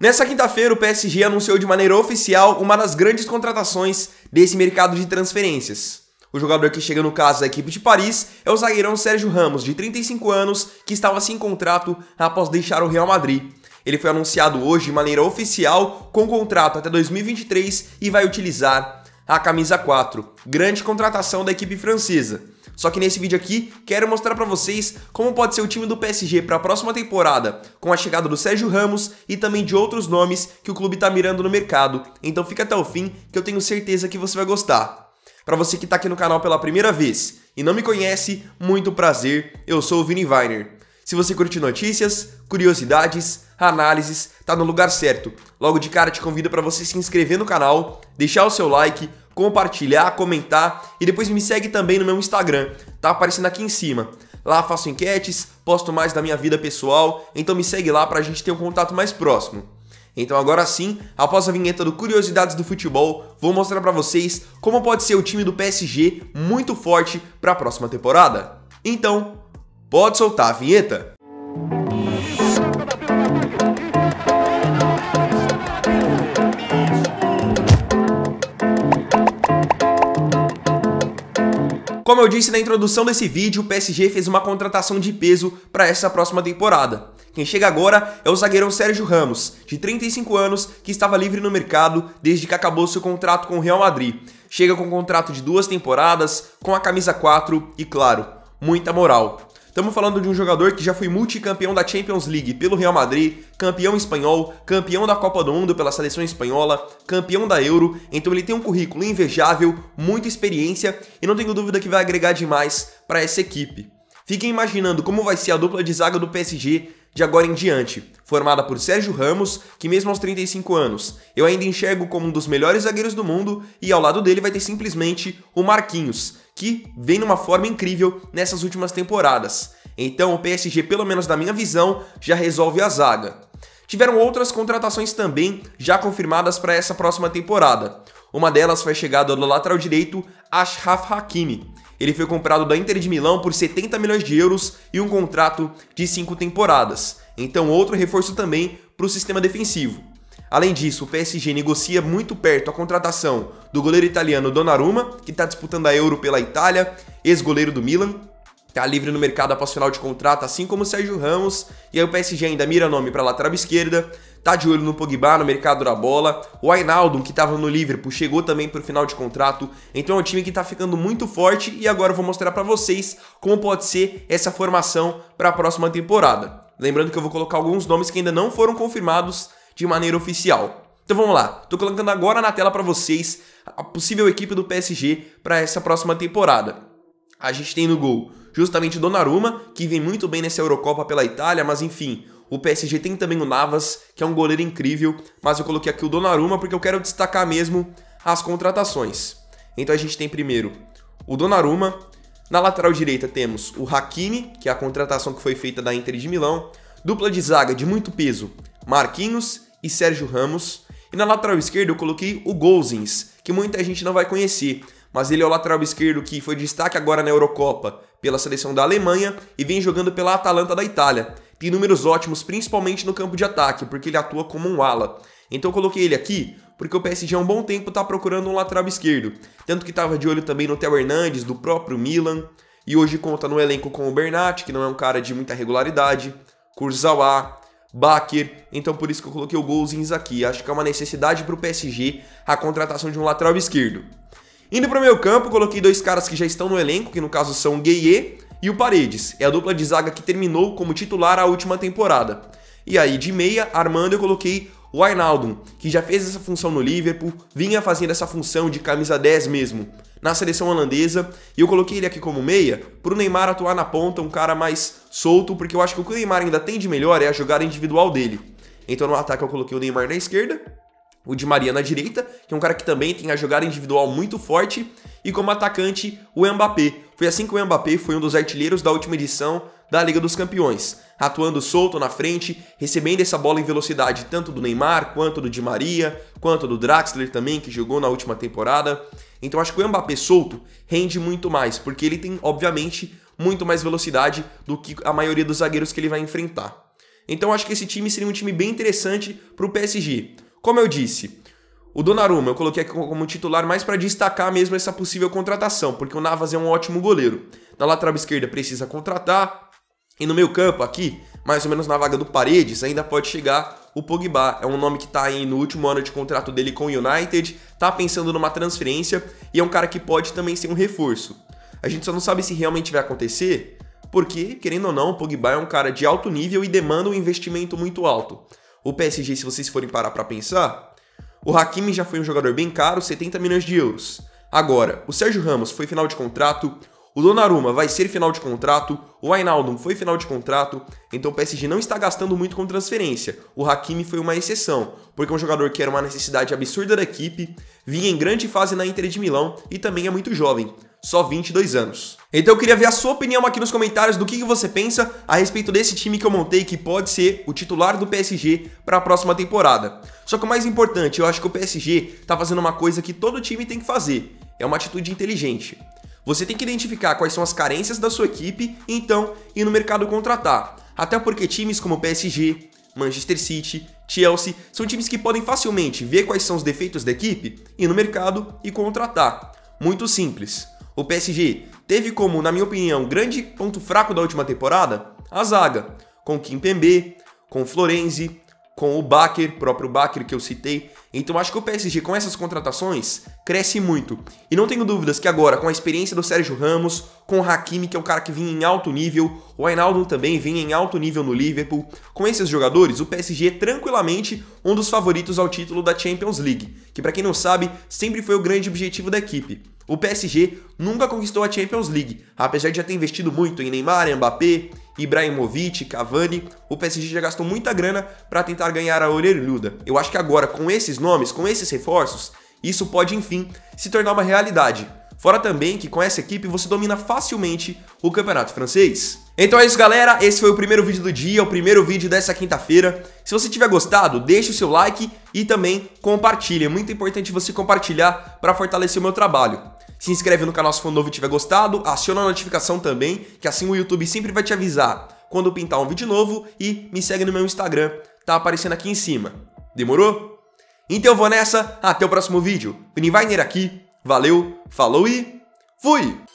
Nessa quinta-feira, o PSG anunciou de maneira oficial uma das grandes contratações desse mercado de transferências. O jogador que chega no caso da equipe de Paris é o zagueirão Sérgio Ramos, de 35 anos, que estava sem contrato após deixar o Real Madrid. Ele foi anunciado hoje de maneira oficial, com contrato até 2023 e vai utilizar a camisa 4, grande contratação da equipe francesa. Só que nesse vídeo aqui, quero mostrar para vocês como pode ser o time do PSG para a próxima temporada, com a chegada do Sérgio Ramos e também de outros nomes que o clube está mirando no mercado. Então fica até o fim que eu tenho certeza que você vai gostar. Para você que está aqui no canal pela primeira vez e não me conhece, muito prazer, eu sou o Vini Weiner. Se você curte notícias, curiosidades, análises, tá no lugar certo. Logo de cara te convido para você se inscrever no canal, deixar o seu like, compartilhar, comentar e depois me segue também no meu Instagram, tá aparecendo aqui em cima. Lá faço enquetes, posto mais da minha vida pessoal, então me segue lá para a gente ter um contato mais próximo. Então agora sim, após a vinheta do Curiosidades do Futebol, vou mostrar para vocês como pode ser o time do PSG muito forte para a próxima temporada. Então, pode soltar a vinheta. Como eu disse na introdução desse vídeo, o PSG fez uma contratação de peso para essa próxima temporada. Quem chega agora é o zagueirão Sérgio Ramos, de 35 anos, que estava livre no mercado desde que acabou seu contrato com o Real Madrid. Chega com um contrato de duas temporadas, com a camisa 4 e, claro, muita moral. Estamos falando de um jogador que já foi multicampeão da Champions League pelo Real Madrid, campeão espanhol, campeão da Copa do Mundo pela seleção espanhola, campeão da Euro, então ele tem um currículo invejável, muita experiência e não tenho dúvida que vai agregar demais para essa equipe. Fiquem imaginando como vai ser a dupla de zaga do PSG de agora em diante, formada por Sérgio Ramos, que mesmo aos 35 anos, eu ainda enxergo como um dos melhores zagueiros do mundo, e ao lado dele vai ter simplesmente o Marquinhos, que vem numa forma incrível nessas últimas temporadas. Então o PSG, pelo menos na minha visão, já resolve a zaga. Tiveram outras contratações também já confirmadas para essa próxima temporada. Uma delas foi a chegada do lateral direito Ashraf Hakimi. Ele foi comprado da Inter de Milão por 70 milhões de euros e um contrato de 5 temporadas. Então outro reforço também para o sistema defensivo. Além disso, o PSG negocia muito perto a contratação do goleiro italiano Donnarumma, que está disputando a Euro pela Itália, ex-goleiro do Milan, está livre no mercado após final de contrato, assim como o Sérgio Ramos, e aí o PSG ainda mira nome para a lateral esquerda, tá de olho no Pogba no mercado da bola, o Ainaldo, que estava no Liverpool, chegou também para o final de contrato, então é um time que está ficando muito forte e agora eu vou mostrar para vocês como pode ser essa formação para a próxima temporada. Lembrando que eu vou colocar alguns nomes que ainda não foram confirmados de maneira oficial. Então vamos lá, estou colocando agora na tela para vocês a possível equipe do PSG para essa próxima temporada. A gente tem no gol justamente Donnarumma, que vem muito bem nessa Eurocopa pela Itália, mas enfim, o PSG tem também o Navas, que é um goleiro incrível, mas eu coloquei aqui o Donnarumma porque eu quero destacar mesmo as contratações. Então a gente tem primeiro o Donnarumma, na lateral direita temos o Hakimi, que é a contratação que foi feita da Inter de Milão, dupla de zaga de muito peso, Marquinhos e Sérgio Ramos. E na lateral esquerda eu coloquei o Golzins, que muita gente não vai conhecer, mas ele é o lateral esquerdo que foi destaque agora na Eurocopa pela seleção da Alemanha e vem jogando pela Atalanta da Itália. Tem números ótimos, principalmente no campo de ataque, porque ele atua como um ala. Então eu coloquei ele aqui porque o PSG há um bom tempo está procurando um lateral esquerdo, tanto que estava de olho também no Theo Hernandes, do próprio Milan, e hoje conta no elenco com o Bernat, que não é um cara de muita regularidade, Kurzawa, Bakir. Então por isso que eu coloquei o Golzins aqui. Acho que é uma necessidade para o PSG a contratação de um lateral esquerdo. Indo para o meu campo, coloquei dois caras que já estão no elenco, que no caso são o Gueye e o Paredes. É a dupla de zaga que terminou como titular a última temporada. E aí de meia, armando, eu coloquei o Arnaldo, que já fez essa função no Liverpool, vinha fazendo essa função de camisa 10 mesmo na seleção holandesa, e eu coloquei ele aqui como meia para o Neymar atuar na ponta, um cara mais solto, porque eu acho que o que o Neymar ainda tem de melhor é a jogada individual dele. Então no ataque eu coloquei o Neymar na esquerda, o Di Maria na direita, que é um cara que também tem a jogada individual muito forte, e como atacante o Mbappé. Foi assim que o Mbappé foi um dos artilheiros da última edição da Liga dos Campeões atuando solto na frente, recebendo essa bola em velocidade tanto do Neymar, quanto do Di Maria, quanto do Draxler também, que jogou na última temporada. Então acho que o Mbappé solto rende muito mais, porque ele tem, obviamente, muito mais velocidade do que a maioria dos zagueiros que ele vai enfrentar. Então acho que esse time seria um time bem interessante para o PSG. Como eu disse, o Donnarumma eu coloquei aqui como titular mais para destacar mesmo essa possível contratação, porque o Navas é um ótimo goleiro. Na lateral esquerda precisa contratar, e no meio campo aqui, mais ou menos na vaga do Paredes, ainda pode chegar o Pogba. É um nome que está aí no último ano de contrato dele com o United, tá pensando numa transferência e é um cara que pode também ser um reforço. A gente só não sabe se realmente vai acontecer, porque, querendo ou não, o Pogba é um cara de alto nível e demanda um investimento muito alto. O PSG, se vocês forem parar para pensar, o Hakimi já foi um jogador bem caro, 70 milhões de euros. Agora, o Sérgio Ramos foi final de contrato, o Donnarumma vai ser final de contrato, o Ainaldum foi final de contrato, então o PSG não está gastando muito com transferência. O Hakimi foi uma exceção, porque é um jogador que era uma necessidade absurda da equipe, vinha em grande fase na Inter de Milão e também é muito jovem, só 22 anos. Então eu queria ver a sua opinião aqui nos comentários do que você pensa a respeito desse time que eu montei que pode ser o titular do PSG para a próxima temporada. Só que o mais importante, eu acho que o PSG está fazendo uma coisa que todo time tem que fazer, é uma atitude inteligente. Você tem que identificar quais são as carências da sua equipe e então ir no mercado contratar. Até porque times como PSG, Manchester City, Chelsea são times que podem facilmente ver quais são os defeitos da equipe, ir no mercado e contratar. Muito simples. O PSG teve como, na minha opinião, grande ponto fraco da última temporada a zaga, com Pembe, com Florenzi, com o Bakker, próprio Bakker que eu citei. Então acho que o PSG com essas contratações cresce muito. E não tenho dúvidas que agora, com a experiência do Sérgio Ramos, com o Hakimi, que é um cara que vinha em alto nível, o Ainaldo também vinha em alto nível no Liverpool, com esses jogadores, o PSG é tranquilamente um dos favoritos ao título da Champions League, que para quem não sabe, sempre foi o grande objetivo da equipe. O PSG nunca conquistou a Champions League, apesar de já ter investido muito em Neymar, Mbappé Ibrahimovic, Cavani, o PSG já gastou muita grana para tentar ganhar a orelhuda. Eu acho que agora, com esses nomes, com esses reforços, isso pode enfim se tornar uma realidade. Fora também que com essa equipe você domina facilmente o campeonato francês. Então é isso galera, esse foi o primeiro vídeo do dia, o primeiro vídeo dessa quinta-feira. Se você tiver gostado, deixe o seu like e também compartilhe. É muito importante você compartilhar para fortalecer o meu trabalho. Se inscreve no canal se for novo e tiver gostado, aciona a notificação também, que assim o YouTube sempre vai te avisar quando pintar um vídeo novo e me segue no meu Instagram, tá aparecendo aqui em cima. Demorou? Então eu vou nessa, até o próximo vídeo. Pini Weiner aqui, Valeu, falou e fui!